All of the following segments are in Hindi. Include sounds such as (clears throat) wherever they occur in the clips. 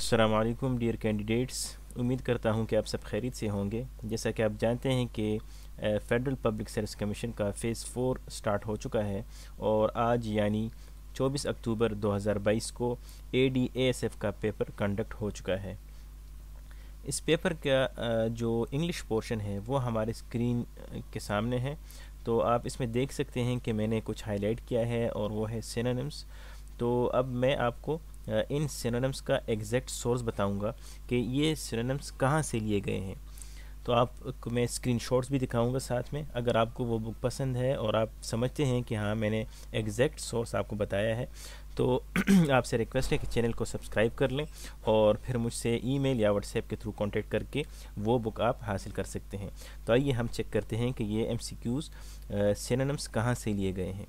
असलम डियर कैंडिडेट्स उम्मीद करता हूँ कि आप सब खैरियत से होंगे जैसा कि आप जानते हैं कि फेडरल पब्लिक सर्विस कमीशन का फ़ेज़ फ़ोर स्टार्ट हो चुका है और आज यानी 24 अक्टूबर 2022 को ए डी एस एफ का पेपर कंडक्ट हो चुका है इस पेपर का जो इंग्लिश पोर्शन है वो हमारे स्क्रीन के सामने है तो आप इसमें देख सकते हैं कि मैंने कुछ हाईलाइट किया है और वह है सिनानम्स तो अब मैं आपको इन सिनोनिम्स का एग्जैक्ट सोर्स बताऊंगा कि ये सिनोनिम्स कहाँ से लिए गए हैं तो आपको मैं स्क्रीनशॉट्स भी दिखाऊंगा साथ में अगर आपको वो बुक पसंद है और आप समझते हैं कि हाँ मैंने एग्जैक्ट सोर्स आपको बताया है तो (clears throat) आपसे रिक्वेस्ट है कि चैनल को सब्सक्राइब कर लें और फिर मुझसे ईमेल या व्हाट्सएप के थ्रू कांटेक्ट करके वो बुक आप हासिल कर सकते हैं तो आइए हम चेक करते हैं कि ये एम सी क्यूज़ सिनम्स कहाँ से लिए गए हैं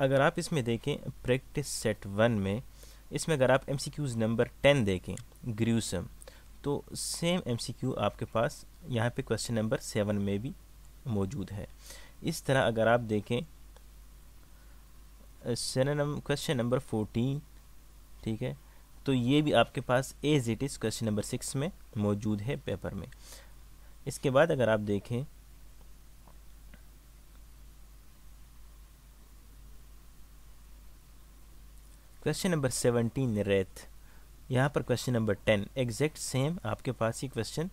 अगर आप इसमें देखें प्रैक्टिस सेट वन में इसमें अगर आप एम नंबर टेन देखें ग्रूसम तो सेम एम आपके पास यहाँ पे क्वेश्चन नंबर सेवन में भी मौजूद है इस तरह अगर आप देखें क्वेश्चन नंबर फोर्टीन ठीक है तो ये भी आपके पास as it is question number six में मौजूद है पेपर में इसके बाद अगर आप देखें क्वेश्चन नंबर सेवनटीन रेत यहाँ पर question number ten exact same आपके पास ही क्वेश्चन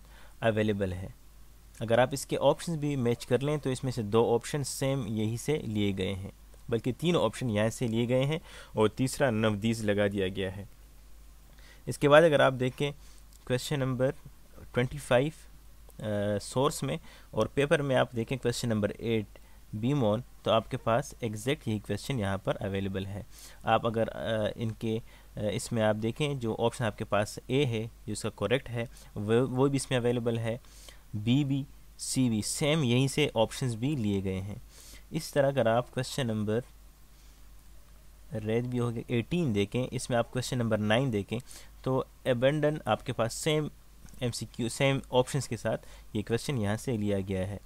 अवेलेबल है अगर आप इसके ऑप्शन भी मैच कर लें तो इसमें से दो ऑप्शन सेम यही से लिए गए हैं बल्कि तीन ऑप्शन यहाँ से लिए गए हैं और तीसरा नवदीज लगा दिया गया है इसके बाद अगर आप देखें question number twenty five source में और पेपर में आप देखें क्वेश्चन नंबर एट बीमोन तो आपके पास एग्जैक्ट यही क्वेश्चन यहाँ पर अवेलेबल है आप अगर इनके इसमें आप देखें जो ऑप्शन आपके पास ए है जो इसका करेक्ट है वो वो भी इसमें अवेलेबल है बी भी सी भी सेम यहीं से ऑप्शन भी लिए गए हैं इस तरह अगर आप क्वेश्चन नंबर रेड भी हो गया एटीन देखें इसमें आप क्वेश्चन नंबर नाइन देखें तो एबेंडन आपके पास सेम एम सेम ऑप्शंस के साथ ये क्वेश्चन यहाँ से लिया गया है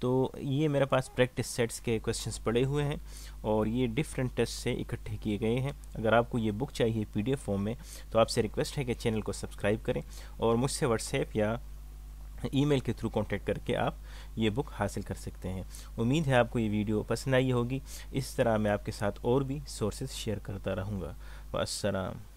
तो ये मेरे पास प्रैक्टिस सेट्स के क्वेश्चंस पड़े हुए हैं और ये डिफरेंट टेस्ट से इकट्ठे किए गए हैं अगर आपको ये बुक चाहिए पीडीएफ फॉर्म में तो आपसे रिक्वेस्ट है कि चैनल को सब्सक्राइब करें और मुझसे व्हाट्सएप या ईमेल के थ्रू कांटेक्ट करके आप ये बुक हासिल कर सकते हैं उम्मीद है आपको ये वीडियो पसंद आई होगी इस तरह मैं आपके साथ और भी सोर्सेज शेयर करता रहूँगा वासलाम